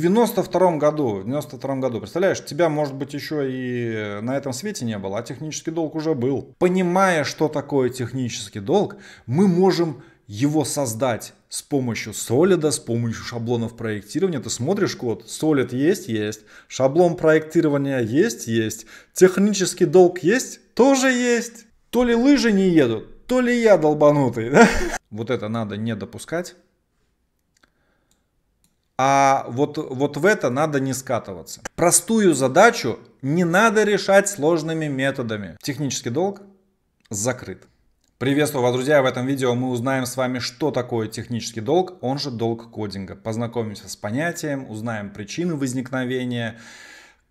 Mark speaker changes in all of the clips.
Speaker 1: 92 году, в 92 году, представляешь, тебя, может быть, еще и на этом свете не было, а технический долг уже был. Понимая, что такое технический долг, мы можем его создать с помощью солида, с помощью шаблонов проектирования. Ты смотришь код, солид есть, есть, шаблон проектирования есть, есть, технический долг есть, тоже есть. То ли лыжи не едут, то ли я долбанутый. Да? Вот это надо не допускать. А вот, вот в это надо не скатываться. Простую задачу не надо решать сложными методами. Технический долг закрыт. Приветствую вас, друзья! В этом видео мы узнаем с вами, что такое технический долг, он же долг кодинга. Познакомимся с понятием, узнаем причины возникновения,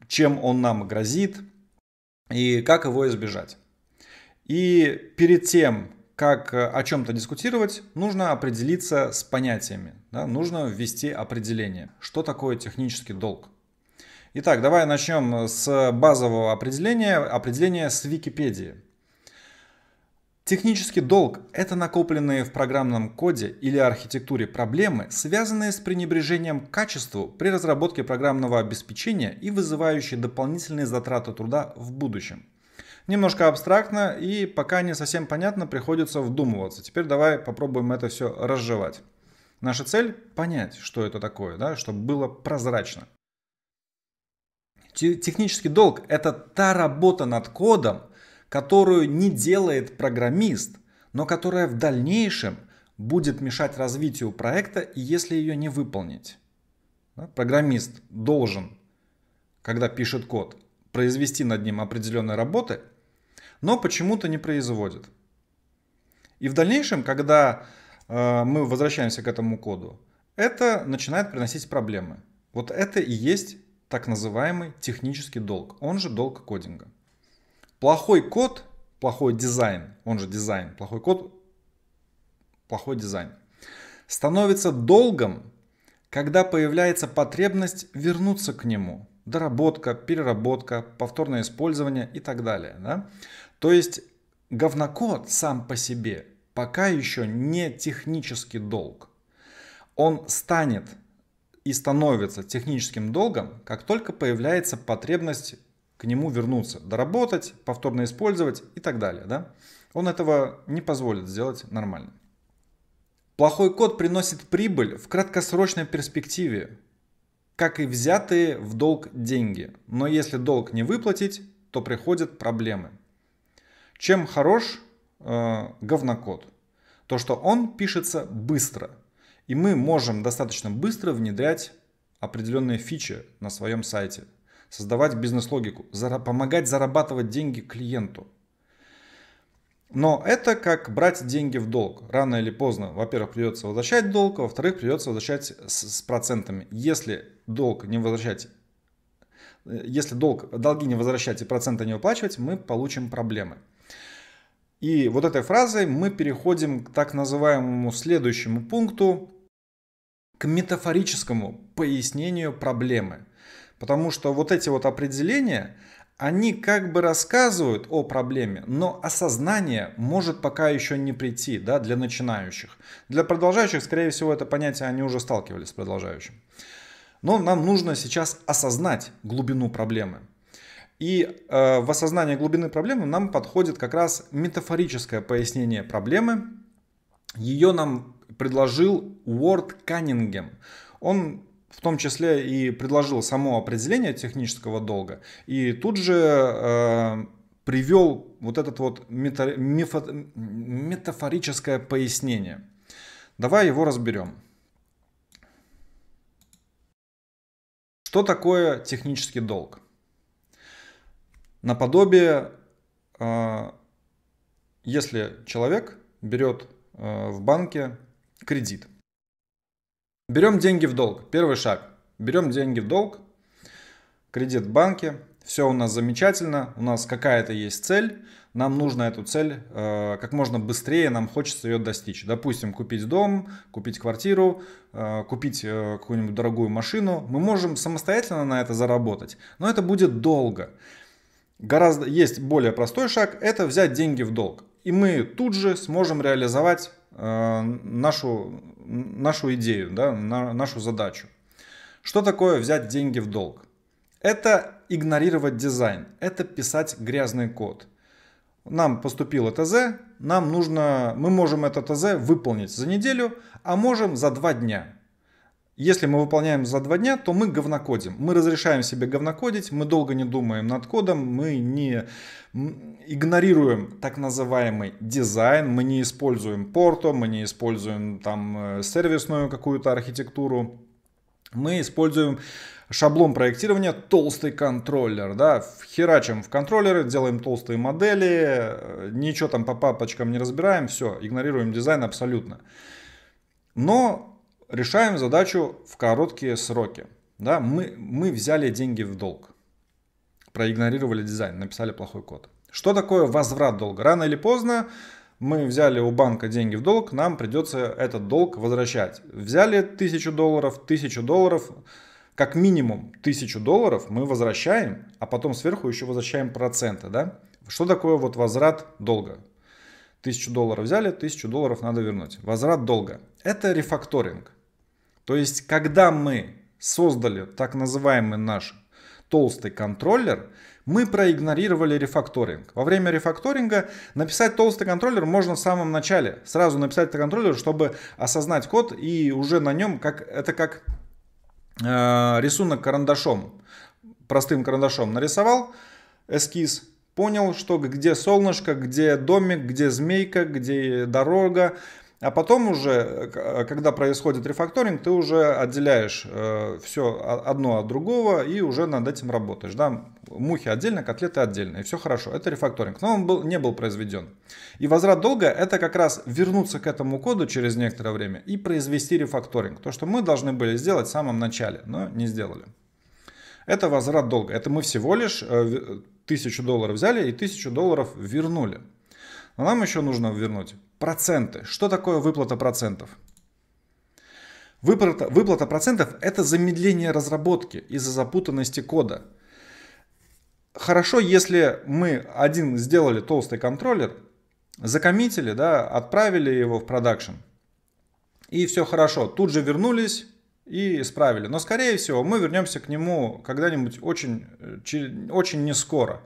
Speaker 1: чем он нам грозит и как его избежать. И перед тем, как э, о чем-то дискутировать, нужно определиться с понятиями да, нужно ввести определение, что такое технический долг. Итак, давай начнем с базового определения, определения с Википедии. Технический долг – это накопленные в программном коде или архитектуре проблемы, связанные с пренебрежением к качеству при разработке программного обеспечения и вызывающие дополнительные затраты труда в будущем. Немножко абстрактно и пока не совсем понятно, приходится вдумываться. Теперь давай попробуем это все разжевать. Наша цель – понять, что это такое, да, чтобы было прозрачно. Технический долг – это та работа над кодом, которую не делает программист, но которая в дальнейшем будет мешать развитию проекта, и если ее не выполнить. Да, программист должен, когда пишет код, произвести над ним определенные работы, но почему-то не производит. И в дальнейшем, когда Э, мы возвращаемся к этому коду, это начинает приносить проблемы. Вот это и есть так называемый технический долг, он же долг кодинга. Плохой код, плохой дизайн, он же дизайн, плохой код, плохой дизайн, становится долгом, когда появляется потребность вернуться к нему. Доработка, переработка, повторное использование и так далее. Да? То есть говнокод сам по себе пока еще не технический долг. Он станет и становится техническим долгом, как только появляется потребность к нему вернуться, доработать, повторно использовать и так далее. Да? Он этого не позволит сделать нормально. Плохой код приносит прибыль в краткосрочной перспективе, как и взятые в долг деньги. Но если долг не выплатить, то приходят проблемы. Чем хорош э, говнокод. То, что он пишется быстро. И мы можем достаточно быстро внедрять определенные фичи на своем сайте, создавать бизнес-логику, зара- помогать зарабатывать деньги клиенту. Но это как брать деньги в долг. Рано или поздно, во-первых, придется возвращать долг, а во-вторых, придется возвращать с, с процентами. Если долг не возвращать, э, если долг, долги не возвращать и проценты не выплачивать, мы получим проблемы. И вот этой фразой мы переходим к так называемому следующему пункту, к метафорическому пояснению проблемы. Потому что вот эти вот определения, они как бы рассказывают о проблеме, но осознание может пока еще не прийти да, для начинающих. Для продолжающих, скорее всего, это понятие они уже сталкивались с продолжающим. Но нам нужно сейчас осознать глубину проблемы. И э, в осознание глубины проблемы нам подходит как раз метафорическое пояснение проблемы. Ее нам предложил Уорд Каннингем. Он в том числе и предложил само определение технического долга. И тут же э, привел вот этот вот мета, мифо, метафорическое пояснение. Давай его разберем. Что такое технический долг? Наподобие, а, если человек берет а, в банке кредит. Берем деньги в долг. Первый шаг. Берем деньги в долг, кредит в банке, все у нас замечательно, у нас какая-то есть цель, нам нужно эту цель э, как можно быстрее, нам хочется ее достичь. Допустим, купить дом, купить квартиру, э, купить э, какую-нибудь дорогую машину. Мы можем самостоятельно на это заработать, но это будет долго. Гораздо есть более простой шаг, это взять деньги в долг. И мы тут же сможем реализовать э, нашу, нашу идею, да, на, нашу задачу. Что такое взять деньги в долг? Это игнорировать дизайн, это писать грязный код. Нам поступило ТЗ, нам нужно, мы можем это ТЗ выполнить за неделю, а можем за два дня. Если мы выполняем за два дня, то мы говнокодим. Мы разрешаем себе говнокодить, мы долго не думаем над кодом, мы не игнорируем так называемый дизайн, мы не используем порту, мы не используем там э, сервисную какую-то архитектуру. Мы используем шаблон проектирования толстый контроллер, да, херачим в контроллеры, делаем толстые модели, э, ничего там по папочкам не разбираем, все, игнорируем дизайн абсолютно. Но решаем задачу в короткие сроки. Да, мы, мы взяли деньги в долг, проигнорировали дизайн, написали плохой код. Что такое возврат долга? Рано или поздно мы взяли у банка деньги в долг, нам придется этот долг возвращать. Взяли тысячу долларов, тысячу долларов, как минимум тысячу долларов мы возвращаем, а потом сверху еще возвращаем проценты. Да? Что такое вот возврат долга? Тысячу долларов взяли, тысячу долларов надо вернуть. Возврат долга. Это рефакторинг. То есть, когда мы создали так называемый наш толстый контроллер, мы проигнорировали рефакторинг. Во время рефакторинга написать толстый контроллер можно в самом начале. Сразу написать этот контроллер, чтобы осознать код и уже на нем, как, это как э, рисунок карандашом, простым карандашом. Нарисовал эскиз, понял, что где солнышко, где домик, где змейка, где дорога, а потом уже, э, когда происходит рефакторинг, ты уже отделяешь э, все одно от другого и уже над этим работаешь. Да? Мухи отдельно, котлеты отдельно, и все хорошо. Это рефакторинг, но он был, не был произведен. И возврат долга – это как раз вернуться к этому коду через некоторое время и произвести рефакторинг. То, что мы должны были сделать в самом начале, но не сделали. Это возврат долга. Это мы всего лишь э, тысячу долларов взяли и тысячу долларов вернули. Но нам еще нужно вернуть Проценты. Что такое выплата процентов? Выплата, выплата процентов – это замедление разработки из-за запутанности кода. Хорошо, если мы один сделали толстый контроллер, закоммитили, да, отправили его в продакшн, и все хорошо. Тут же вернулись и исправили. Но, скорее всего, мы вернемся к нему когда-нибудь очень, э, очень не скоро.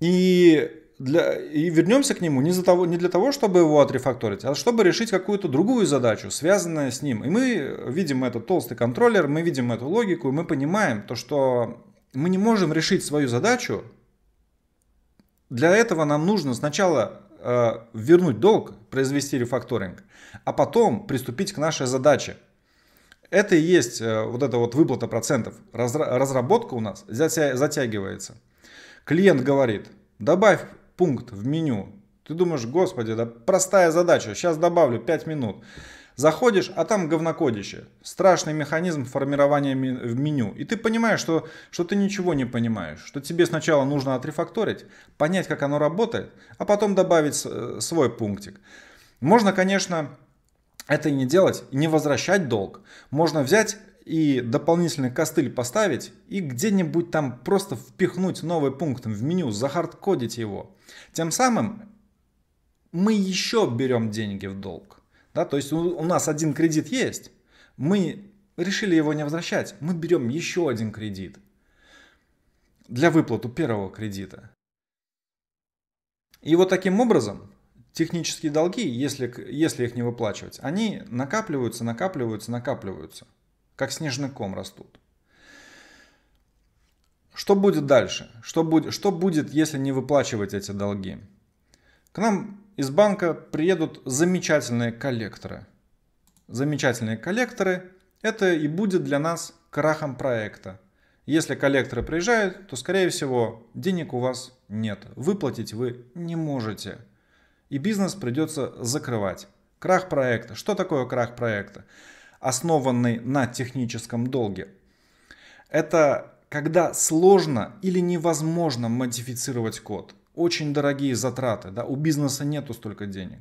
Speaker 1: И для, и вернемся к нему не, за того, не для того, чтобы его отрефакторить, а чтобы решить какую-то другую задачу, связанную с ним. И мы видим этот толстый контроллер, мы видим эту логику, и мы понимаем то, что мы не можем решить свою задачу. Для этого нам нужно сначала э, вернуть долг, произвести рефакторинг, а потом приступить к нашей задаче. Это и есть э, вот эта вот выплата процентов. Разра- разработка у нас затя- затягивается. Клиент говорит, добавь пункт в меню. Ты думаешь, господи, да простая задача, сейчас добавлю 5 минут. Заходишь, а там говнокодище. Страшный механизм формирования в меню. И ты понимаешь, что, что ты ничего не понимаешь. Что тебе сначала нужно отрефакторить, понять, как оно работает, а потом добавить э, свой пунктик. Можно, конечно, это и не делать, не возвращать долг. Можно взять и дополнительный костыль поставить, и где-нибудь там просто впихнуть новый пункт в меню, захардкодить его. Тем самым мы еще берем деньги в долг. Да, то есть у, нас один кредит есть, мы решили его не возвращать, мы берем еще один кредит для выплату первого кредита. И вот таким образом технические долги, если, если их не выплачивать, они накапливаются, накапливаются, накапливаются как снежный ком растут. Что будет дальше? Что будет, что будет, если не выплачивать эти долги? К нам из банка приедут замечательные коллекторы. Замечательные коллекторы – это и будет для нас крахом проекта. Если коллекторы приезжают, то, скорее всего, денег у вас нет. Выплатить вы не можете. И бизнес придется закрывать. Крах проекта. Что такое крах проекта? основанный на техническом долге. Это когда сложно или невозможно модифицировать код. Очень дорогие затраты, да, у бизнеса нету столько денег.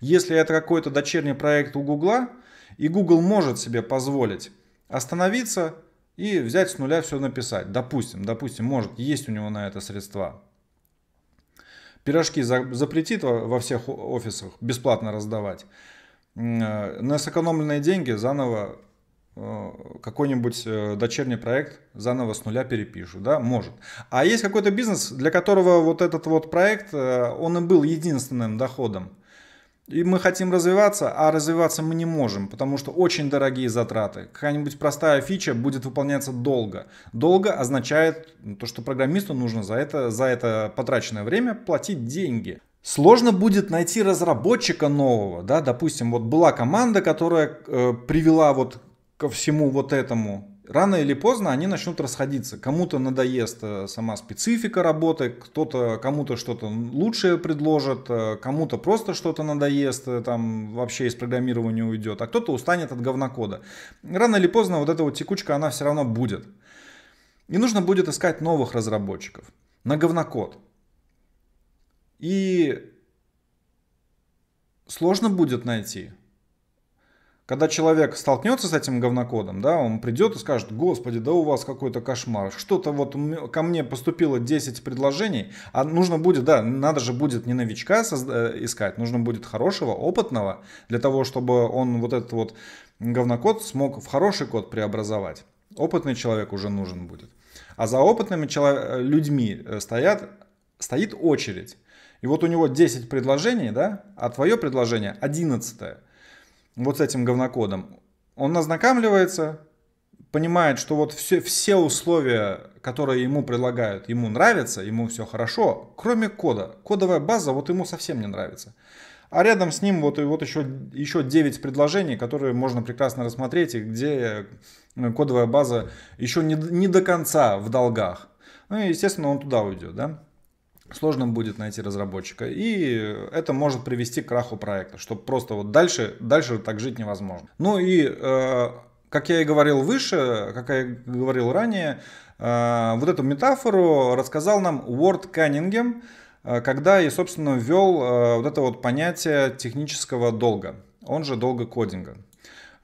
Speaker 1: Если это какой-то дочерний проект у Гугла, и Google может себе позволить остановиться и взять с нуля все написать. Допустим, допустим, может, есть у него на это средства. Пирожки запретит во всех офисах бесплатно раздавать. Э, на сэкономленные деньги заново э, какой-нибудь э, дочерний проект заново с нуля перепишу, да, может. А есть какой-то бизнес, для которого вот этот вот проект, он и был единственным доходом. И мы хотим развиваться, а развиваться мы не можем, потому что очень дорогие затраты. Какая-нибудь простая фича будет выполняться долго. Долго означает то, что программисту нужно за это, за это потраченное время платить деньги. Сложно будет найти разработчика нового, да, допустим, вот была команда, которая э, привела вот ко всему вот этому. Рано или поздно они начнут расходиться. Кому-то надоест э, сама специфика работы, кто-то кому-то что-то лучшее предложит, э, кому-то просто что-то надоест, э, там вообще из программирования уйдет, а кто-то устанет от говнокода. Рано или поздно вот эта вот текучка, она все равно будет. И нужно будет искать новых разработчиков на говнокод. И сложно будет найти. Когда человек столкнется с этим говнокодом, да, он придет и скажет, господи, да у вас какой-то кошмар, что-то вот ко мне поступило 10 предложений, а нужно будет, да, надо же будет не новичка э, искать, нужно будет хорошего, опытного, для того, чтобы он вот этот вот говнокод смог в хороший код преобразовать. Опытный человек уже нужен будет. А за опытными э, людьми э, стоят стоит очередь. И вот у него 10 предложений, да, а твое предложение 11. Вот с этим говнокодом. Он ознакомливается, понимает, что вот все, все условия, которые ему предлагают, ему нравятся, ему все хорошо, кроме кода. Кодовая база вот ему совсем не нравится. А рядом с ним вот, и вот еще, еще 9 предложений, которые можно прекрасно рассмотреть, и где э, кодовая база еще не, не до конца в долгах. Ну и, естественно, он туда уйдет, да сложно будет найти разработчика. И это может привести к краху проекта, что просто вот дальше, дальше так жить невозможно. Ну и, э, как я и говорил выше, как я и говорил ранее, э, вот эту метафору рассказал нам Уорд Каннингем, э, когда и, собственно, ввел э, вот это вот понятие технического долга, он же долго кодинга.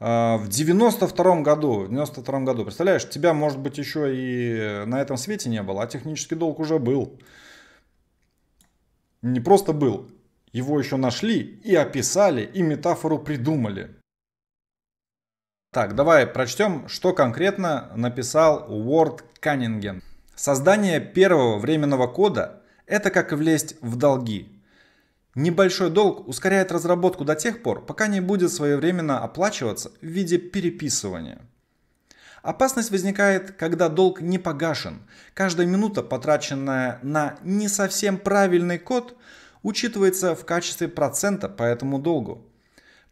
Speaker 1: Э, в 92 году, в 92 году, представляешь, тебя, может быть, еще и на этом свете не было, а технический долг уже был. Не просто был, его еще нашли и описали, и метафору придумали. Так, давай прочтем, что конкретно написал Уорд Каннинген. Создание первого временного кода – это как влезть в долги. Небольшой долг ускоряет разработку до тех пор, пока не будет своевременно оплачиваться в виде переписывания – Опасность возникает, когда долг не погашен. Каждая минута, потраченная на не совсем правильный код, учитывается в качестве процента по этому долгу.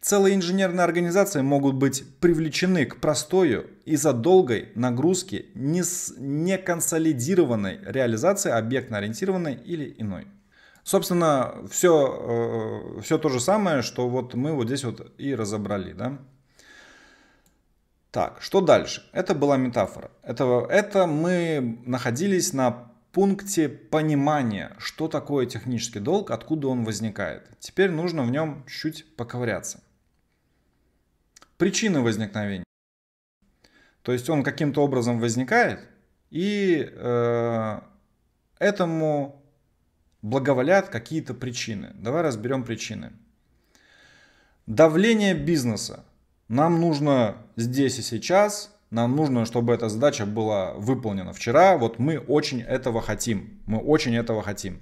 Speaker 1: Целые инженерные организации могут быть привлечены к простою из-за долгой нагрузки неконсолидированной реализации объектно-ориентированной или иной. Собственно, все, э, все то же самое, что вот мы вот здесь вот и разобрали. Да? Так, что дальше? Это была метафора. Это, это мы находились на пункте понимания, что такое технический долг, откуда он возникает. Теперь нужно в нем чуть поковыряться. Причины возникновения. То есть он каким-то образом возникает, и э, этому благоволят какие-то причины. Давай разберем причины. Давление бизнеса. Нам нужно здесь и сейчас, нам нужно, чтобы эта задача была выполнена вчера. Вот мы очень этого хотим. Мы очень этого хотим.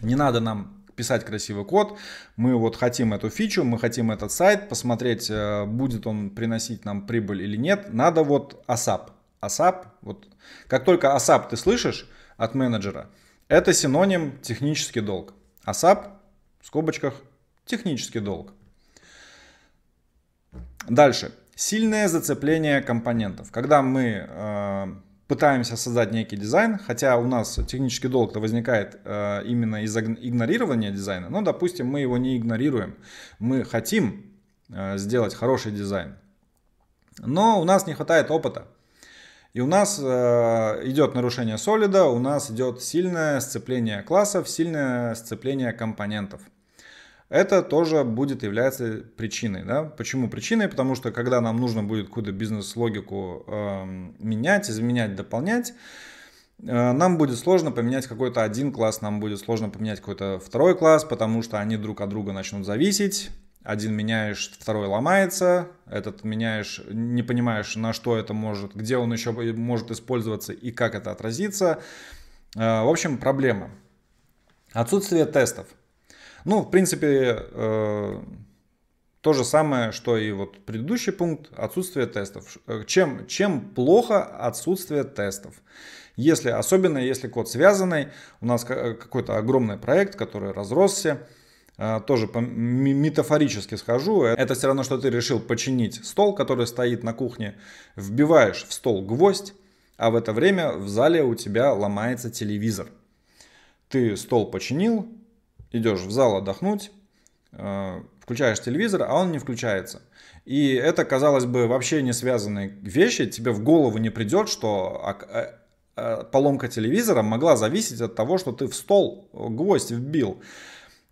Speaker 1: Не надо нам писать красивый код. Мы вот хотим эту фичу, мы хотим этот сайт, посмотреть, э, будет он приносить нам прибыль или нет. Надо вот ASAP. ASAP, вот как только ASAP ты слышишь от менеджера, это синоним технический долг. ASAP в скобочках технический долг. Дальше. Сильное зацепление компонентов. Когда мы э, пытаемся создать некий дизайн, хотя у нас технический долг-то возникает э, именно из игнорирования дизайна, но, допустим, мы его не игнорируем. Мы хотим э, сделать хороший дизайн, но у нас не хватает опыта. И у нас э, идет нарушение солида, у нас идет сильное сцепление классов, сильное сцепление компонентов – это тоже будет являться причиной. Да? Почему причиной? Потому что когда нам нужно будет какую-то бизнес-логику э, менять, изменять, дополнять, э, нам будет сложно поменять какой-то один класс, нам будет сложно поменять какой-то второй класс, потому что они друг от друга начнут зависеть. Один меняешь, второй ломается, этот меняешь, не понимаешь, на что это может, где он еще может использоваться и как это отразится. Э, в общем, проблема. Отсутствие тестов. Ну, в принципе, э, то же самое, что и вот предыдущий пункт, отсутствие тестов. Э, чем, чем плохо отсутствие тестов? Если, особенно если код связанный, у нас э, какой-то огромный проект, который разросся, тоже метафорически схожу, это все равно, что ты решил починить стол, который стоит на кухне, вбиваешь в стол гвоздь, а в это время в зале у тебя ломается телевизор. Ты стол починил, идешь в зал отдохнуть, э, включаешь телевизор, а он не включается. И это, казалось бы, вообще не связанные вещи. Тебе в голову не придет, что э, э, поломка телевизора могла зависеть от того, что ты в стол гвоздь вбил.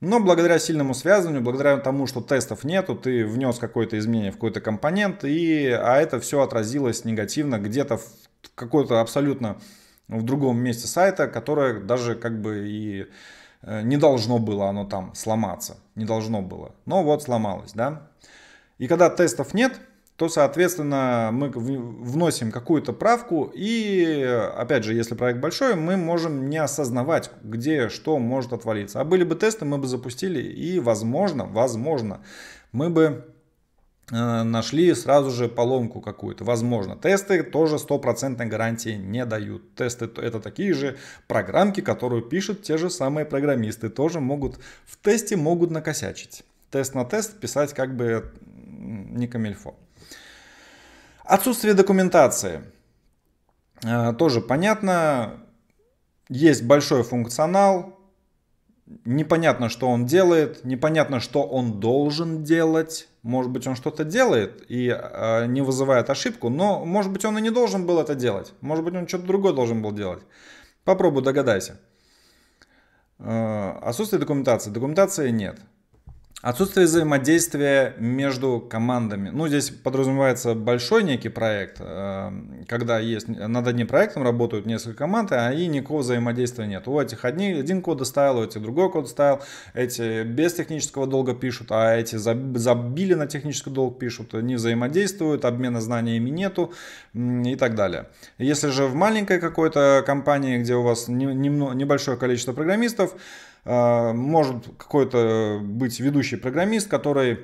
Speaker 1: Но благодаря сильному связыванию, благодаря тому, что тестов нету, ты внес какое-то изменение в какой-то компонент, и, а это все отразилось негативно где-то в какой-то абсолютно в другом месте сайта, которое даже как бы и Э, не должно было оно там сломаться, не должно было. Но вот сломалось, да. И когда тестов нет, то, соответственно, мы вносим какую-то правку, и, опять же, если проект большой, мы можем не осознавать, где что может отвалиться. А были бы тесты, мы бы запустили, и, возможно, возможно, мы бы Э, нашли сразу же поломку какую-то. Возможно, тесты тоже стопроцентной гарантии не дают. Тесты это такие же программки, которые пишут те же самые программисты, тоже могут в тесте могут накосячить. Тест на тест писать как бы не камильфо. Отсутствие документации. Э, тоже понятно, есть большой функционал, непонятно, что он делает, непонятно, что он должен делать, может быть, он что-то делает и э, не вызывает ошибку, но, может быть, он и не должен был это делать. Может быть, он что-то другое должен был делать. Попробуй догадайся. Э, отсутствие документации. Документации нет. Отсутствие взаимодействия между командами. Ну, здесь подразумевается большой некий проект, э, когда есть, над одним проектом работают несколько команд, а и никакого взаимодействия нет. У этих одни, один код доставил, у этих другой код доставил, эти без технического долга пишут, а эти забили на технический долг пишут, не взаимодействуют, обмена знаниями нету и так далее. Если же в маленькой какой-то компании, где у вас небольшое количество программистов, Э, может какой-то быть ведущий программист, который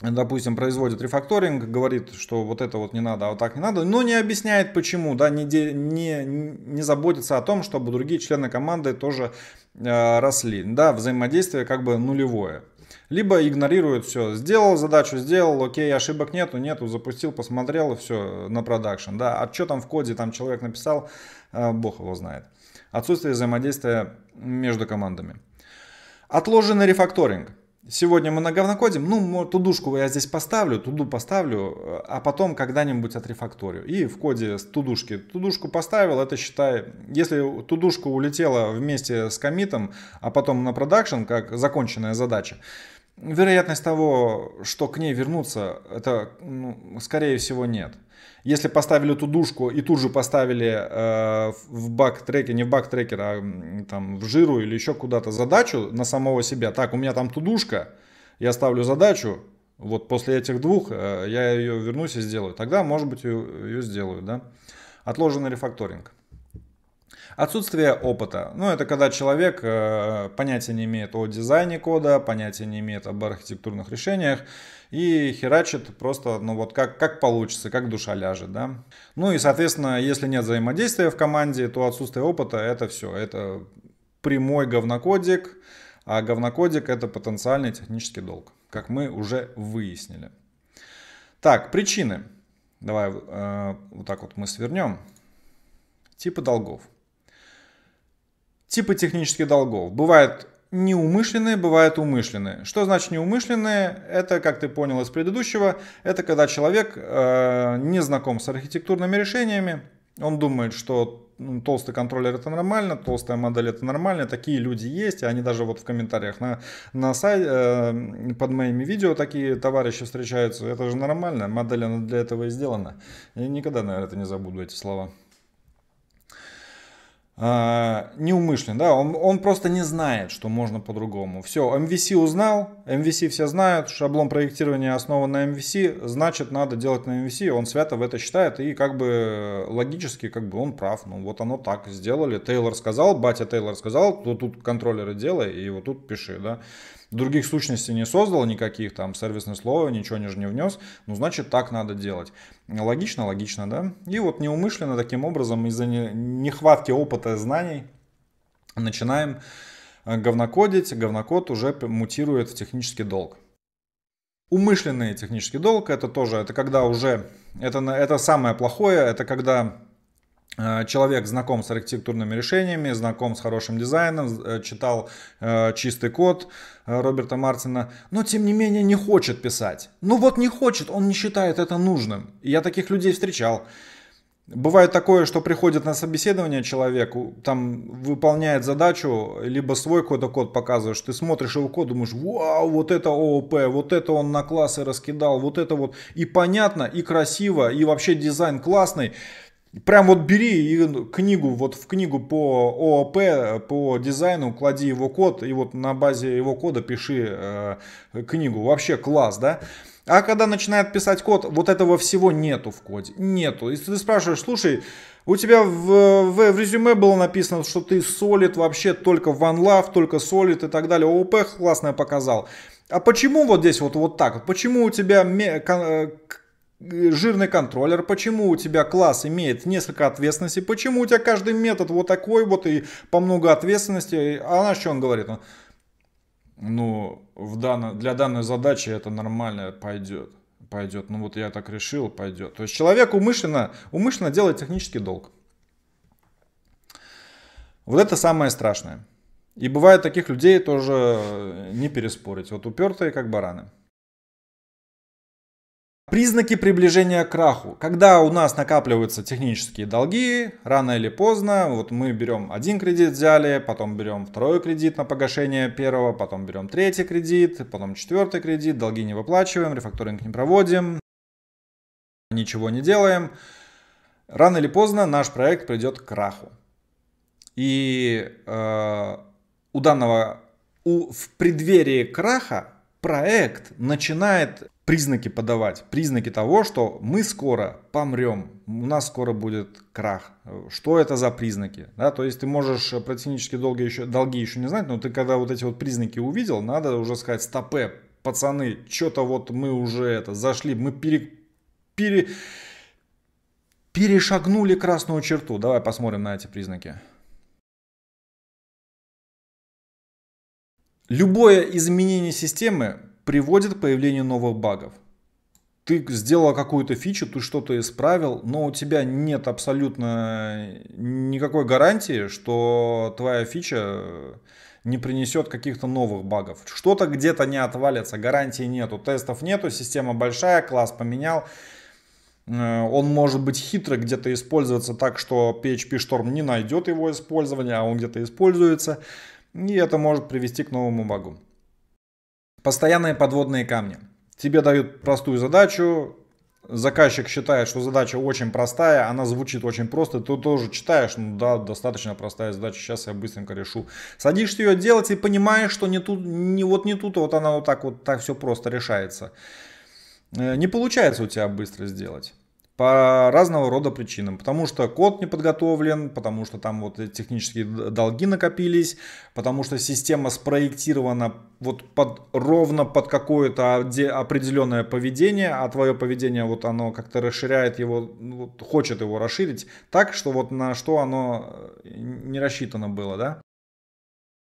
Speaker 1: допустим, производит рефакторинг, говорит, что вот это вот не надо, а вот так не надо, но не объясняет почему, да, не, не, не заботится о том, чтобы другие члены команды тоже э, росли, да, взаимодействие как бы нулевое. Либо игнорирует все, сделал задачу, сделал, окей, ошибок нету, нету, запустил, посмотрел, и все, на продакшн, да, а что там в коде, там человек написал, э, бог его знает. Отсутствие взаимодействия между командами. Отложенный рефакторинг. Сегодня мы на наговнокодим, ну, тудушку я здесь поставлю, туду поставлю, а потом когда-нибудь отрефакторю. И в коде с тудушки. Тудушку поставил, это считай, если тудушка улетела вместе с комитом, а потом на продакшн, как законченная задача, вероятность того, что к ней вернуться, это, ну, скорее всего, нет. Если поставили эту душку и тут же поставили э, в бак-трекер, не в бак-трекер, а там в жиру или еще куда-то задачу на самого себя, так, у меня там тудушка, я ставлю задачу, вот после этих двух э, я ее вернусь и сделаю, тогда, может быть, ее, ее сделаю, да. Отложенный рефакторинг. Отсутствие опыта. Ну, это когда человек э, понятия не имеет о дизайне кода, понятия не имеет об архитектурных решениях и херачит просто, ну вот как, как получится, как душа ляжет, да. Ну и, соответственно, если нет взаимодействия в команде, то отсутствие опыта это все, это прямой говнокодик, а говнокодик это потенциальный технический долг, как мы уже выяснили. Так, причины. Давай э, вот так вот мы свернем. Типы долгов типы технических долгов. Бывают неумышленные, бывают умышленные. Что значит неумышленные? Это, как ты понял из предыдущего, это когда человек э, не знаком с архитектурными решениями, он думает, что ну, толстый контроллер это нормально, толстая модель это нормально, такие люди есть, они даже вот в комментариях на, на сайте, э, под моими видео такие товарищи встречаются, это же нормально, модель она для этого и сделана. Я никогда, наверное, это не забуду, эти слова. А, неумышленно, да, он, он просто не знает, что можно по-другому. Все, MVC узнал, MVC все знают, шаблон проектирования основан на MVC, значит, надо делать на MVC, он свято в это считает, и как бы э, логически, как бы он прав, ну вот оно так сделали, Тейлор сказал, батя Тейлор сказал, то тут контроллеры делай, и вот тут пиши, да других сущностей не создал никаких, там, сервисное слово, ничего не же не внес, ну, значит, так надо делать. Логично, логично, да? И вот неумышленно таким образом из-за нехватки опыта и знаний начинаем э, говнокодить, говнокод уже мутирует в технический долг. Умышленный технический долг это тоже, это когда уже, это, это самое плохое, это когда Э, человек знаком с архитектурными решениями, знаком с хорошим дизайном, э, читал э, чистый код Роберта Мартина, но тем не менее не хочет писать. Ну вот не хочет, он не считает это нужным. я таких людей встречал. Бывает такое, что приходит на собеседование человек, там выполняет задачу, либо свой какой-то код показываешь, ты смотришь его код, думаешь, вау, вот это ООП, вот это он на классы раскидал, вот это вот. И понятно, и красиво, и вообще дизайн классный, Прям вот бери и книгу, вот в книгу по ООП, по дизайну, клади его код, и вот на базе его кода пиши э, книгу. Вообще класс, да? А когда начинает писать код, вот этого всего нету в коде. Нету. И ты спрашиваешь, слушай, у тебя в, в, в резюме было написано, что ты солид вообще только one love, только солид и так далее. ООП классно показал. А почему вот здесь вот, вот так? Почему у тебя э, Э, жирный контроллер, почему у тебя класс имеет несколько ответственностей, почему у тебя каждый метод вот такой вот и по много ответственности. А на что он говорит? Он, ну, в данной, для данной задачи это нормально пойдет. Пойдет. Ну вот я так решил, пойдет. То есть человек умышленно, умышленно делает технический долг. Вот это самое страшное. И бывает таких людей тоже э, не переспорить. Вот упертые как бараны. Признаки приближения к краху. Когда у нас накапливаются технические долги, рано или поздно, вот мы берем один кредит взяли, потом берем второй кредит на погашение первого, потом берем третий кредит, потом четвертый кредит, долги не выплачиваем, рефакторинг не проводим, ничего не делаем. Рано или поздно наш проект придет к краху. И э, у данного, у, в преддверии краха проект начинает признаки подавать, признаки того, что мы скоро помрем, у нас скоро будет крах. Что это за признаки? Да, то есть ты можешь э, про технические долги еще, долги еще не знать, но ты когда вот эти вот признаки увидел, надо уже сказать, стопе, пацаны, что-то вот мы уже это, зашли, мы пере, пере, перешагнули красную черту. Давай посмотрим на эти признаки. Любое изменение системы приводит к появлению новых багов. Ты сделал какую-то фичу, ты что-то исправил, но у тебя нет абсолютно никакой гарантии, что твоя фича не принесет каких-то новых багов. Что-то где-то не отвалится, гарантии нету, тестов нету, система большая, класс поменял. Э, он может быть хитро где-то использоваться так, что PHP Storm не найдет его использование, а он где-то используется и это может привести к новому багу. Постоянные подводные камни. Тебе дают простую задачу, заказчик считает, что задача очень простая, она звучит очень просто, ты тоже читаешь, ну да, достаточно простая задача, сейчас я быстренько решу. Садишься ее делать и понимаешь, что не тут, не вот не тут, а вот она вот так вот так все просто решается. Э, не получается у тебя быстро сделать по разного рода причинам. Потому что код не подготовлен, потому что там вот технические долги накопились, потому что система спроектирована вот под, ровно под какое-то определенное поведение, а твое поведение вот оно как-то расширяет его, ну, вот, хочет его расширить так, что вот на что оно э, не рассчитано было, да?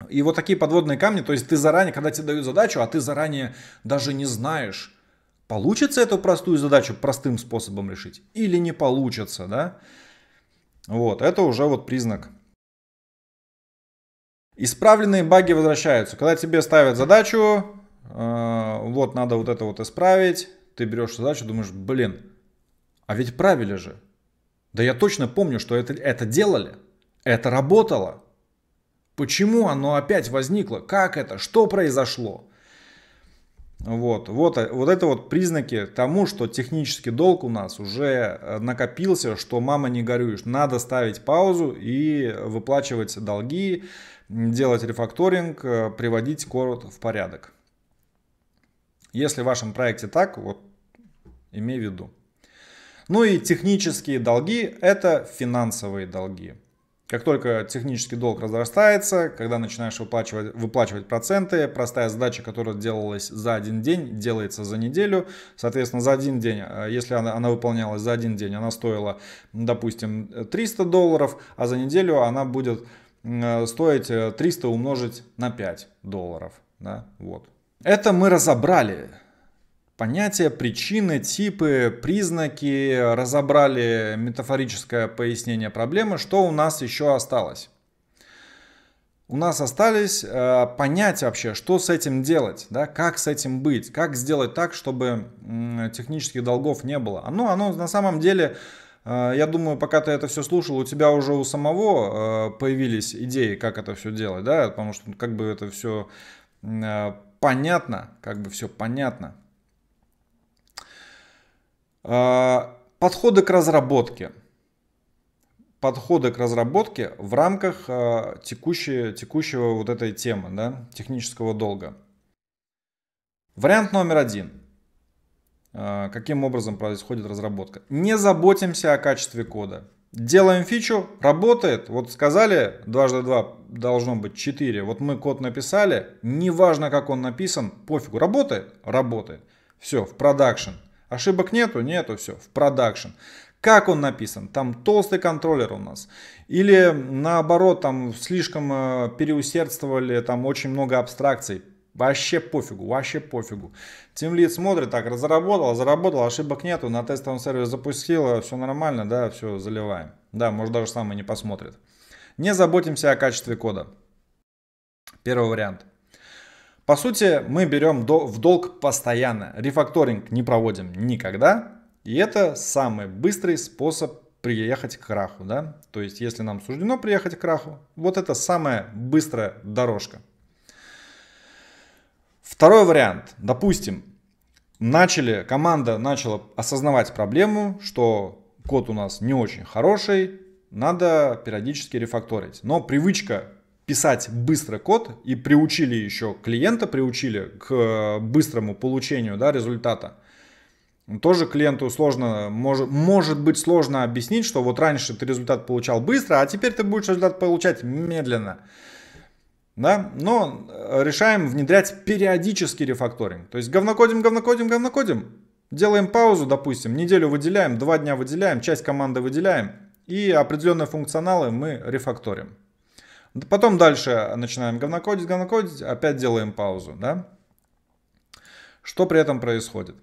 Speaker 1: И вот такие подводные камни, то есть ты заранее, когда тебе дают задачу, а ты заранее даже не знаешь, Получится эту простую задачу простым способом решить или не получится, да? Вот, это уже вот признак. Исправленные баги возвращаются. Когда тебе ставят задачу, э, вот надо вот это вот исправить, ты берешь задачу, думаешь, блин, а ведь правили же. Да я точно помню, что это, это делали, это работало. Почему оно опять возникло? Как это? Что произошло? Вот, вот, вот это вот признаки тому, что технический долг у нас уже э, накопился, что мама не горюешь. Надо ставить паузу и выплачивать долги, делать рефакторинг, э, приводить корот в порядок. Если в вашем проекте так, вот имей в виду. Ну и технические долги – это финансовые долги. Как только технический долг разрастается, когда начинаешь выплачивать, выплачивать проценты, простая задача, которая делалась за один день, делается за неделю. Соответственно, за один день, э, если она, она выполнялась за один день, она стоила, допустим, 300 долларов, а за неделю она будет э, стоить 300 э, умножить на 5 долларов. Да? Вот. Это мы разобрали. Понятия, причины, типы, признаки, разобрали метафорическое пояснение проблемы. Что у нас еще осталось? У нас остались э, понять вообще, что с этим делать, да, как с этим быть, как сделать так, чтобы э, технических долгов не было. Оно, а ну, оно на самом деле, э, я думаю, пока ты это все слушал, у тебя уже у самого э, появились идеи, как это все делать, да, потому что как бы это все э, понятно, как бы все понятно. А, подходы к разработке. Подходы к разработке в рамках а, текущей, текущего вот этой темы, да, технического долга. Вариант номер один. А, каким образом происходит разработка? Не заботимся о качестве кода. Делаем фичу, работает. Вот сказали, дважды два должно быть 4. Вот мы код написали, неважно как он написан, пофигу. Работает? Работает. Все, в продакшн. Ошибок нету? Нету, все, в продакшн. Как он написан? Там толстый контроллер у нас. Или наоборот, там слишком э, переусердствовали, там очень много абстракций. Вообще пофигу, вообще пофигу. Тимлит смотрит, так, разработал, заработал, ошибок нету, на тестовом сервере запустил, все нормально, да, все, заливаем. Да, может даже сам и не посмотрит. Не заботимся о качестве кода. Первый вариант. По сути, мы берем в долг постоянно, рефакторинг не проводим никогда, и это самый быстрый способ приехать к краху, да? То есть, если нам суждено приехать к краху, вот это самая быстрая дорожка. Второй вариант. Допустим, начали, команда начала осознавать проблему, что код у нас не очень хороший, надо периодически рефакторить. Но привычка писать быстро код и приучили еще клиента, приучили к э, быстрому получению да, результата. Тоже клиенту сложно, может, может быть сложно объяснить, что вот раньше ты результат получал быстро, а теперь ты будешь результат получать медленно. Да? Но э, решаем внедрять периодический рефакторинг. То есть говнокодим, говнокодим, говнокодим. Делаем паузу, допустим, неделю выделяем, два дня выделяем, часть команды выделяем. И определенные функционалы мы рефакторим. Потом дальше начинаем говнокодить, говнокодить, опять делаем паузу, да? Что при этом происходит?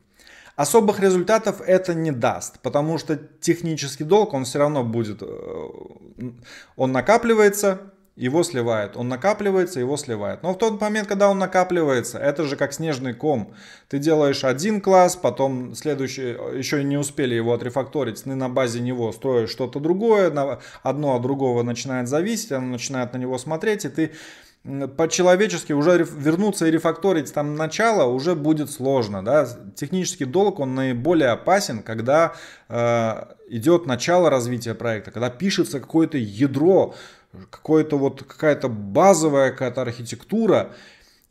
Speaker 1: Особых результатов это не даст, потому что технический долг, он все равно будет, э, он накапливается, его сливает. Он накапливается, его сливает. Но в тот момент, когда он накапливается, это же как снежный ком. Ты делаешь один класс, потом следующий, еще не успели его отрефакторить, ты на базе него строишь что-то другое, одно от другого начинает зависеть, оно начинает на него смотреть, и ты по-человечески уже вернуться и рефакторить там начало уже будет сложно. Да? Технический долг, он наиболее опасен, когда э, идет начало развития проекта, когда пишется какое-то ядро, какое-то вот, какая-то базовая какая-то архитектура,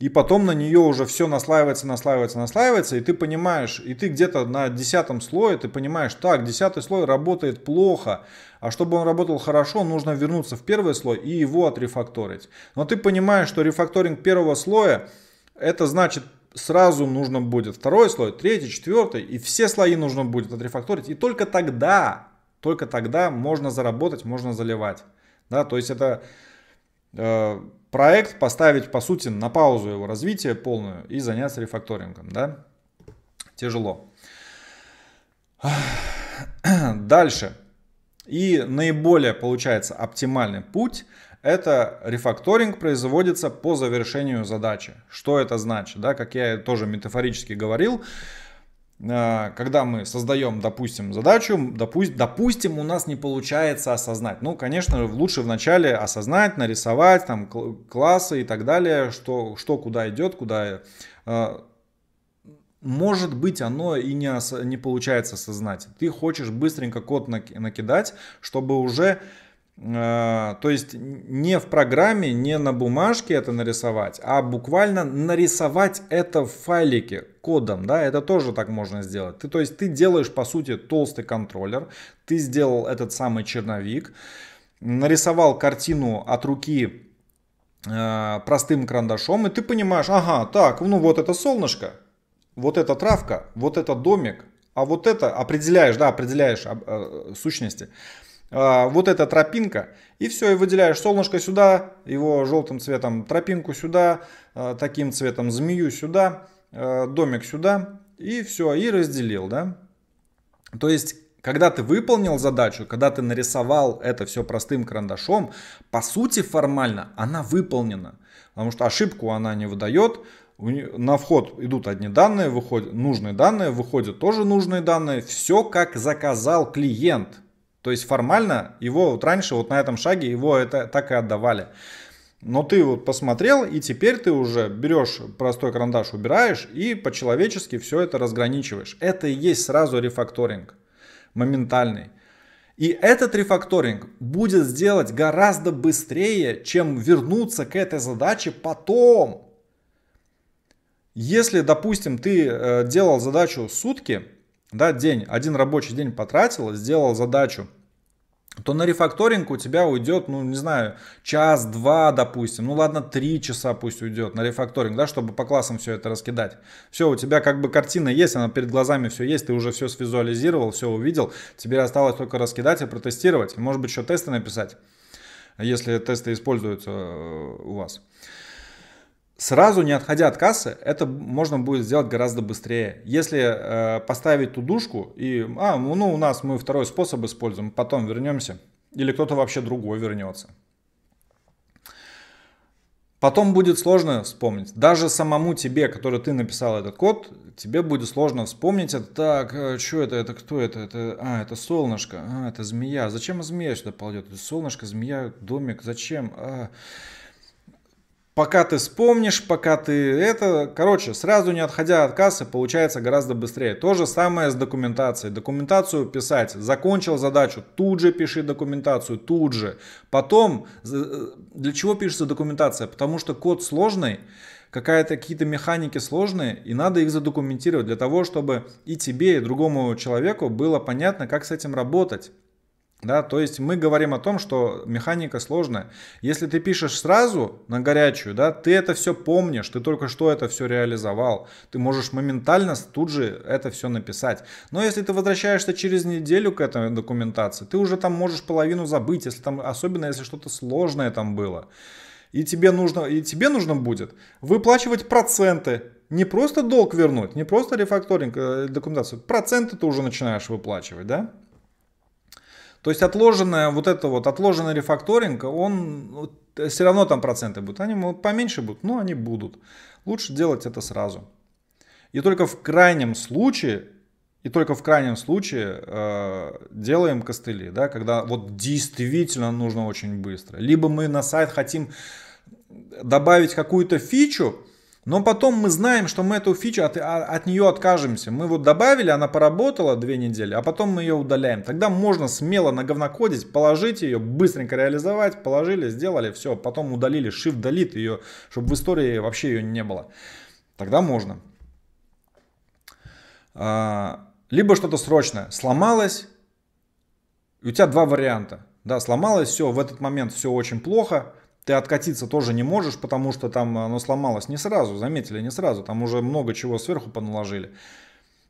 Speaker 1: и потом на нее уже все наслаивается, наслаивается, наслаивается, и ты понимаешь, и ты где-то на десятом слое, ты понимаешь, так, десятый слой работает плохо, а чтобы он работал хорошо, нужно вернуться в первый слой и его отрефакторить. Но ты понимаешь, что рефакторинг первого слоя, это значит сразу нужно будет второй слой, третий, четвертый, и все слои нужно будет отрефакторить. И только тогда, только тогда можно заработать, можно заливать. Да, то есть это э, проект, поставить, по сути, на паузу его развитие полную и заняться рефакторингом, да? Тяжело. Дальше. И наиболее, получается, оптимальный путь – это рефакторинг производится по завершению задачи. Что это значит? Да, как я тоже метафорически говорил, Э, когда мы создаем, допустим, задачу, допусть, допустим, у нас не получается осознать. Ну, конечно, лучше вначале осознать, нарисовать там классы и так далее, что, что куда идет, куда... Э, может быть, оно и не, ос, не получается осознать. Ты хочешь быстренько код накидать, чтобы уже а, то есть не в программе, не на бумажке это нарисовать, а буквально нарисовать это в файлике кодом, да, это тоже так можно сделать. Ты, то есть ты делаешь, по сути, толстый контроллер, ты сделал этот самый черновик, нарисовал картину от руки э, простым карандашом, и ты понимаешь, ага, так, ну вот это солнышко, вот это травка, вот это домик, а вот это определяешь, да, определяешь э, сущности. сущности а, вот эта тропинка, и все, и выделяешь солнышко сюда, его желтым цветом тропинку сюда, а, таким цветом змею сюда, а, домик сюда, и все, и разделил, да. То есть, когда ты выполнил задачу, когда ты нарисовал это все простым карандашом, по сути формально она выполнена, потому что ошибку она не выдает, на вход идут одни данные, выходят, нужные данные, выходят тоже нужные данные, все как заказал клиент – то есть формально его вот раньше вот на этом шаге его это так и отдавали. Но ты вот посмотрел, и теперь ты уже берешь простой карандаш, убираешь и по-человечески все это разграничиваешь. Это и есть сразу рефакторинг моментальный. И этот рефакторинг будет сделать гораздо быстрее, чем вернуться к этой задаче потом. Если, допустим, ты э, делал задачу сутки, да, день, один рабочий день потратил, сделал задачу, то на рефакторинг у тебя уйдет, ну, не знаю, час-два, допустим, ну, ладно, три часа пусть уйдет на рефакторинг, да, чтобы по классам все это раскидать. Все, у тебя как бы картина есть, она перед глазами все есть, ты уже все свизуализировал, все увидел, тебе осталось только раскидать и протестировать, может быть, еще тесты написать, если тесты используются э, у вас сразу не отходя от кассы, это можно будет сделать гораздо быстрее. Если э, поставить тудушку и, а, ну у нас мы второй способ используем, потом вернемся, или кто-то вообще другой вернется. Потом будет сложно вспомнить. Даже самому тебе, который ты написал этот код, тебе будет сложно вспомнить это. Так, э, что это, это кто это? это? А, это солнышко, а, это змея. Зачем змея сюда ползет? Солнышко, змея, домик, зачем? А, пока ты вспомнишь, пока ты это, короче, сразу не отходя от кассы, получается гораздо быстрее. То же самое с документацией. Документацию писать, закончил задачу, тут же пиши документацию, тут же. Потом, э, для чего пишется документация? Потому что код сложный, какая-то какие-то механики сложные, и надо их задокументировать для того, чтобы и тебе, и другому человеку было понятно, как с этим работать. Да, то есть мы говорим о том, что механика сложная. Если ты пишешь сразу на горячую, да, ты это все помнишь, ты только что это все реализовал, ты можешь моментально тут же это все написать. Но если ты возвращаешься через неделю к этой документации, ты уже там можешь половину забыть, если там, особенно если что-то сложное там было. И тебе нужно, и тебе нужно будет выплачивать проценты не просто долг вернуть, не просто рефакторинг, э, документацию, проценты ты уже начинаешь выплачивать, да? То есть отложенная вот это вот, отложенный рефакторинг, он э, все равно там проценты будут. Они могут поменьше будут, но они будут. Лучше делать это сразу. И только в крайнем случае, и только в крайнем случае э, делаем костыли, да, когда вот действительно нужно очень быстро. Либо мы на сайт хотим добавить какую-то фичу, но потом мы знаем, что мы эту фичу от, а, от нее откажемся. Мы вот добавили, она поработала две недели, а потом мы ее удаляем. Тогда можно смело на наговнокодить, положить ее, быстренько реализовать, положили, сделали, все, потом удалили, shift delete ее, чтобы в истории вообще ее не было. Тогда можно. А, либо что-то срочное. Сломалось, у тебя два варианта. Да, сломалось, все, в этот момент все очень плохо, ты откатиться тоже не можешь, потому что там оно сломалось не сразу, заметили, не сразу, там уже много чего сверху поналожили.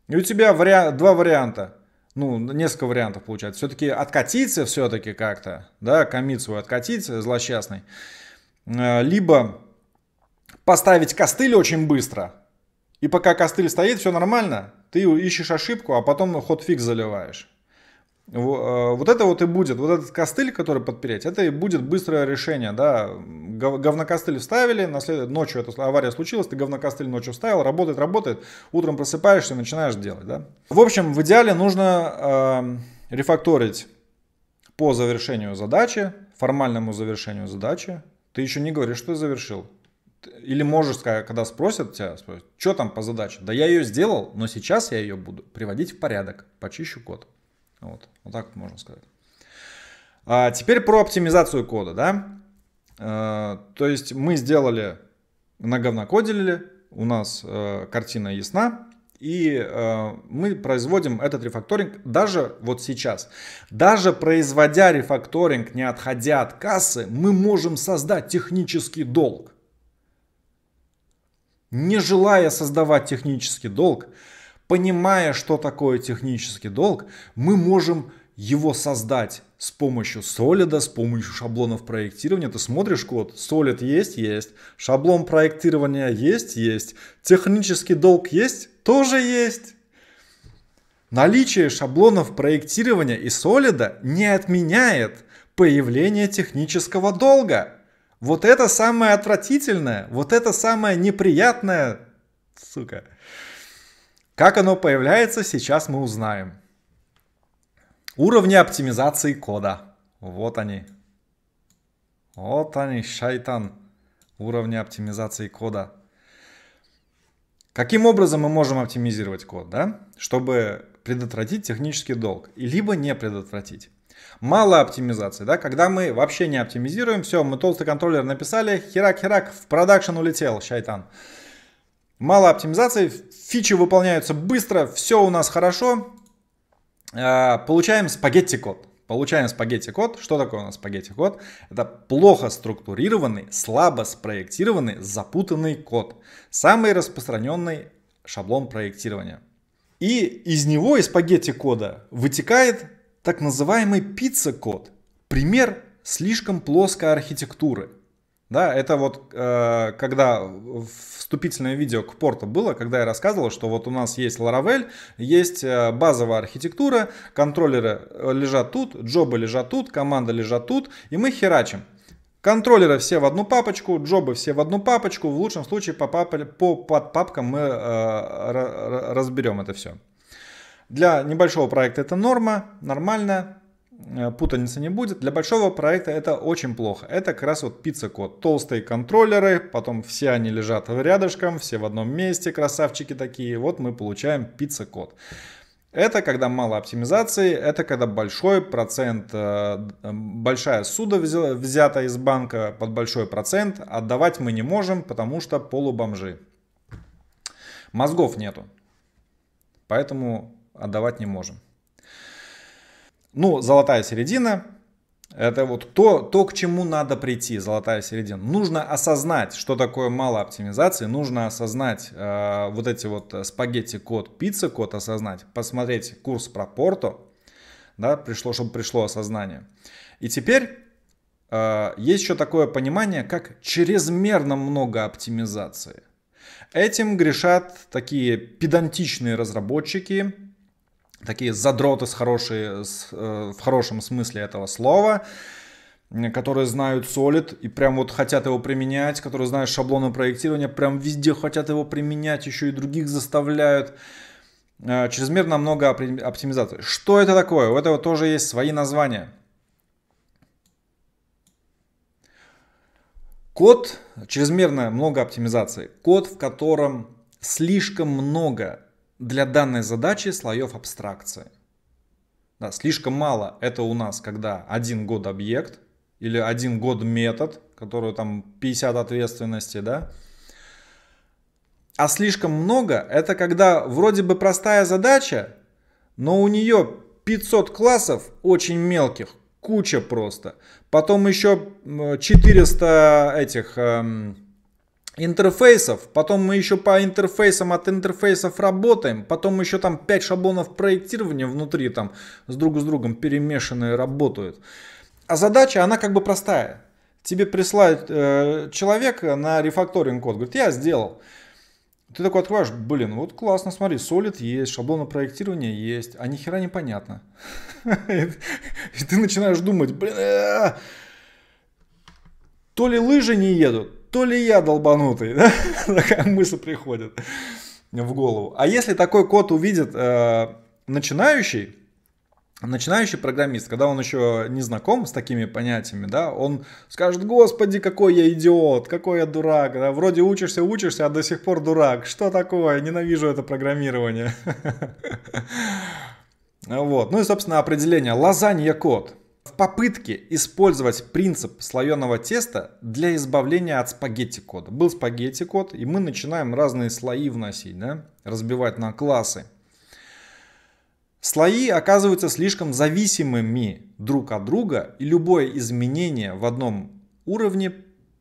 Speaker 1: И у тебя вариа- два варианта, ну, несколько вариантов получается. Все-таки откатиться все-таки как-то, да, комит свой откатиться злосчастный. Э, либо поставить костыль очень быстро, и пока костыль стоит, все нормально, ты ищешь ошибку, а потом ход фиг заливаешь. А, вот это вот и будет, вот этот костыль, который подпереть, это и будет быстрое решение, да, говнокостыль вставили, наслед... ночью эта авария случилась, ты говнокостыль ночью вставил, работает, работает, утром просыпаешься и начинаешь делать, да. В общем, в идеале нужно э, рефакторить по завершению задачи, формальному завершению задачи, ты еще не говоришь, что ты завершил, или можешь, когда спросят тебя, спросят, что там по задаче? Да я ее сделал, но сейчас я ее буду приводить в порядок, почищу код. Вот, вот так можно сказать. А теперь про оптимизацию кода, да? А, то есть мы сделали, наговнокодили, у нас а, картина ясна, и э, мы производим этот рефакторинг даже вот сейчас. Даже производя рефакторинг, не отходя от кассы, мы можем создать технический долг. Не желая создавать технический долг, понимая, что такое технический долг, мы можем его создать с помощью солида, с помощью шаблонов проектирования. Ты смотришь код, солид есть, есть, шаблон проектирования есть, есть, технический долг есть, тоже есть. Наличие шаблонов проектирования и солида не отменяет появление технического долга. Вот это самое отвратительное, вот это самое неприятное, сука. Как оно появляется, сейчас мы узнаем. Уровни оптимизации кода. Вот они. Вот они, шайтан. Уровни оптимизации кода. Каким образом мы можем оптимизировать код, да? Чтобы предотвратить технический долг, либо не предотвратить. Мало оптимизации, да, когда мы вообще не оптимизируем, все, мы толстый контроллер написали, херак-херак, в продакшн улетел, шайтан. Мало оптимизации, фичи выполняются быстро, все у нас хорошо. А, получаем спагетти-код. Получаем спагетти-код. Что такое у нас спагетти-код? Это плохо структурированный, слабо спроектированный, запутанный код. Самый распространенный шаблон проектирования. И из него, из спагетти-кода, вытекает так называемый пицца-код. Пример слишком плоской архитектуры – да, это вот э, когда вступительное видео к порту было, когда я рассказывал, что вот у нас есть Laravel, есть э, базовая архитектура, контроллеры э, лежат тут, джобы лежат тут, команда лежат тут, и мы херачим. Контроллеры все в одну папочку, джобы все в одну папочку. В лучшем случае по, пап... по под папкам мы э, разберем это все. Для небольшого проекта это норма, нормально. Э, путаницы не будет. Для большого проекта это очень плохо. Это как раз вот пицца-код. Толстые контроллеры, потом все они лежат рядышком, все в одном месте, красавчики такие. Вот мы получаем пицца-код. Это когда мало оптимизации, это когда большой процент, э, большая суда взята из банка под большой процент, отдавать мы не можем, потому что полубомжи. Мозгов нету, поэтому отдавать не можем. Ну, золотая середина, это вот то, то, к чему надо прийти, золотая середина. Нужно осознать, что такое мало оптимизации, нужно осознать э, вот эти вот э, спагетти-код, пицца-код осознать, посмотреть курс про порту, да, пришло, чтобы пришло осознание. И теперь э, есть еще такое понимание, как чрезмерно много оптимизации. Этим грешат такие педантичные разработчики, такие задроты с хорошие, с, э, в хорошем смысле этого слова, которые знают Solid и прям вот хотят его применять, которые знают шаблоны проектирования, прям везде хотят его применять, еще и других заставляют. Э, чрезмерно много оптимизации. Что это такое? У этого тоже есть свои названия. Код, чрезмерно много оптимизации. Код, в котором слишком много для данной задачи слоев абстракции. Да, слишком мало это у нас, когда один год объект или один год метод, который там 50 ответственности, да. А слишком много это когда вроде бы простая задача, но у нее 500 классов очень мелких, куча просто. Потом еще 400 этих... Эм, интерфейсов, потом мы еще по интерфейсам от интерфейсов работаем, потом еще там 5 шаблонов проектирования внутри там с друг с другом перемешанные работают. А задача, она как бы простая. Тебе присылают э, человека на рефакторинг код, говорит, я сделал. Ты такой открываешь, блин, вот классно, смотри, солид есть, шаблоны проектирования есть, а нихера непонятно. И ты начинаешь думать, блин, э, э, э». то ли лыжи не едут, то ли я долбанутый, да? Такая мысль приходит в голову. А если такой код увидит э, начинающий, начинающий программист, когда он еще не знаком с такими понятиями, да, он скажет, господи, какой я идиот, какой я дурак, да, вроде учишься, учишься, а до сих пор дурак, что такое, ненавижу это программирование. Вот, ну и, собственно, определение, лазанья код в попытке использовать принцип слоеного теста для избавления от спагетти-кода. Был спагетти-код, и мы начинаем разные слои вносить, да? разбивать на классы. Слои оказываются слишком зависимыми друг от друга, и любое изменение в одном уровне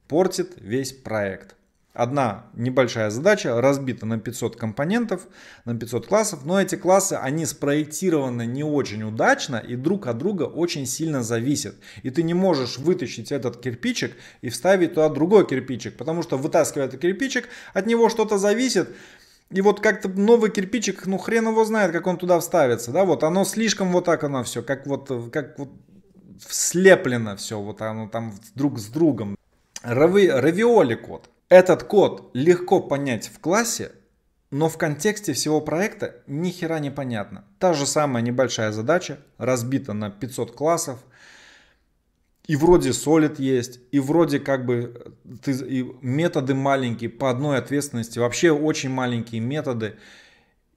Speaker 1: портит весь проект. Одна небольшая задача разбита на 500 компонентов, на 500 классов, но эти классы, они спроектированы не очень удачно и друг от друга очень сильно зависят. И ты не можешь вытащить этот кирпичик и вставить туда другой кирпичик, потому что вытаскивая этот кирпичик, от него что-то зависит, и вот как-то новый кирпичик, ну хрен его знает, как он туда вставится, да, вот оно слишком вот так оно все, как вот, как вот слеплено все, вот оно там друг с другом. Рави, равиоли код. Этот код легко понять в классе, но в контексте всего проекта ни хера не понятно. Та же самая небольшая задача, разбита на 500 классов, и вроде солид есть, и вроде как бы э, ты, и методы маленькие по одной ответственности, вообще очень маленькие методы.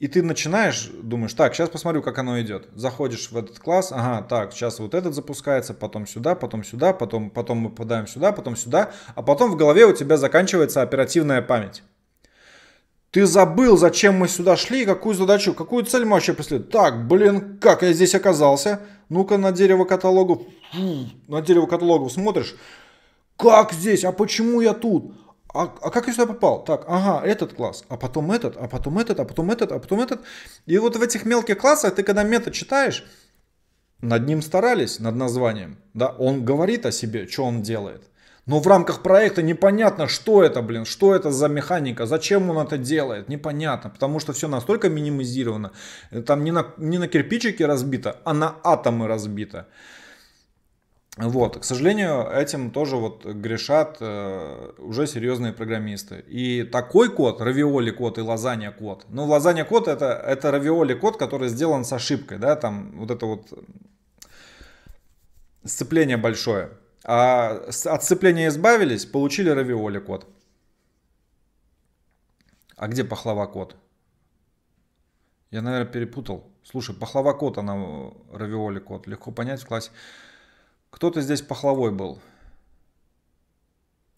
Speaker 1: И ты начинаешь, думаешь, так, сейчас посмотрю, как оно идет. Заходишь в этот класс, ага, так, сейчас вот этот запускается, потом сюда, потом сюда, потом, потом мы попадаем сюда, потом сюда, а потом в голове у тебя заканчивается оперативная память. Ты забыл, зачем мы сюда шли какую задачу, какую цель мы вообще преследуем. Так, блин, как я здесь оказался? Ну-ка на дерево каталогов, на дерево каталогов смотришь. Как здесь? А почему я тут? а, а как я сюда попал? Так, ага, этот класс, а потом этот, а потом этот, а потом этот, а потом этот. И вот в этих мелких классах ты когда метод читаешь, над ним старались, над названием, да, он говорит о себе, что он делает. Но в рамках проекта непонятно, что это, блин, что это за механика, зачем он это делает, непонятно, потому что все настолько минимизировано, там не на, не на кирпичики разбито, а на атомы разбито. Вот, к сожалению, этим тоже вот грешат э, уже серьезные программисты. И такой код, равиоли код и лазанья код. Ну, лазанья код это, это равиоли код, который сделан с ошибкой, да, там вот это вот сцепление большое. А от сцепления избавились, получили равиоли код. А где пахлава код? Я, наверное, перепутал. Слушай, пахлава код, она э, равиоли код. Легко понять в классе. Кто-то здесь пахлавой был.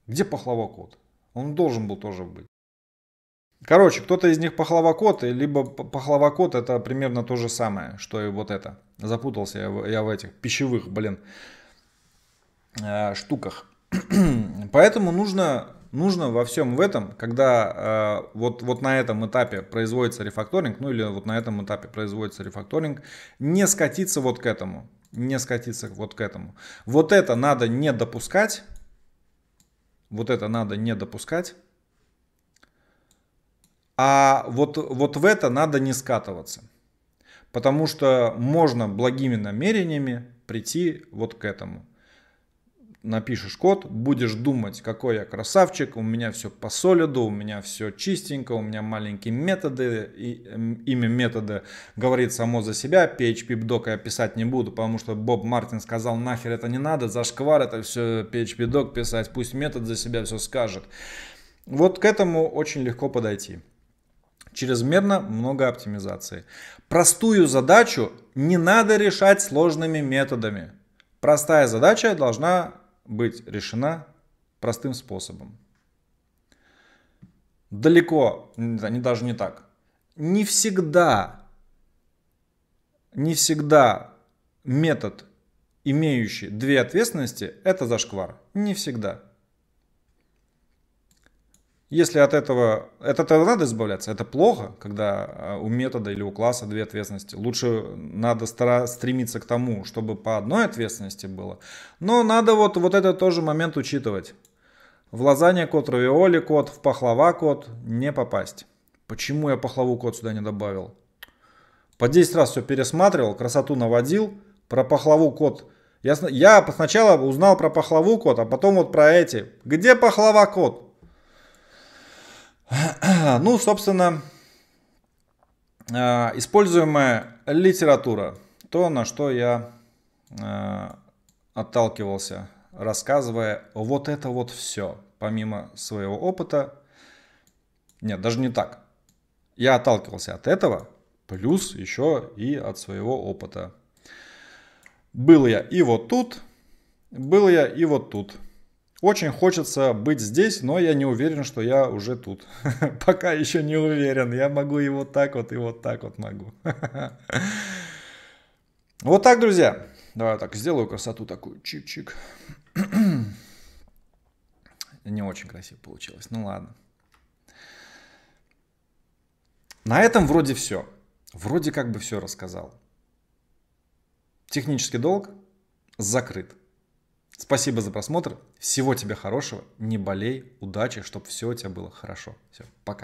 Speaker 1: Где пахлава кот? Он должен был тоже быть. Короче, кто-то из них пахлавокот, либо пахлавокот это примерно то же самое, что и вот это. Запутался я в, я в этих пищевых, блин, э, штуках. Поэтому нужно, нужно во всем в этом, когда э, вот, вот на этом этапе производится рефакторинг, ну или вот на этом этапе производится рефакторинг, не скатиться вот к этому не скатиться вот к этому. Вот это надо не допускать. Вот это надо не допускать. А вот, вот в это надо не скатываться. Потому что можно благими намерениями прийти вот к этому напишешь код, будешь думать, какой я красавчик, у меня все по солиду, у меня все чистенько, у меня маленькие методы, и, эм, имя метода говорит само за себя, PHP doc я писать не буду, потому что Боб Мартин сказал, нахер это не надо, зашквар это все PHP doc писать, пусть метод за себя все скажет. Вот к этому очень легко подойти. Чрезмерно много оптимизации. Простую задачу не надо решать сложными методами. Простая задача должна быть решена простым способом. Далеко, не даже не так. Не всегда, не всегда метод, имеющий две ответственности, это зашквар. Не всегда. Если от этого, это этого надо избавляться, это плохо, когда а, у метода или у класса две ответственности. Лучше надо стара, стремиться к тому, чтобы по одной ответственности было. Но надо вот, вот этот тоже момент учитывать. В лазанье код, равиоли код, в пахлава код не попасть. Почему я пахлаву код сюда не добавил? По 10 раз все пересматривал, красоту наводил. Про пахлаву код я, я сначала узнал про пахлаву код, а потом вот про эти. Где пахлава код? Ну, собственно, э, используемая литература. То, на что я э, отталкивался, рассказывая вот это вот все, помимо своего опыта. Нет, даже не так. Я отталкивался от этого, плюс еще и от своего опыта. Был я и вот тут, был я и вот тут. Очень хочется быть здесь, но я не уверен, что я уже тут. Пока еще не уверен. Я могу и вот так вот, и вот так вот могу. Вот так, друзья. Давай так, сделаю красоту такую. Чик-чик. Не очень красиво получилось. Ну ладно. На этом вроде все. Вроде как бы все рассказал. Технический долг закрыт. Спасибо за просмотр. Всего тебе хорошего. Не болей. Удачи, чтобы все у тебя было хорошо. Все, пока.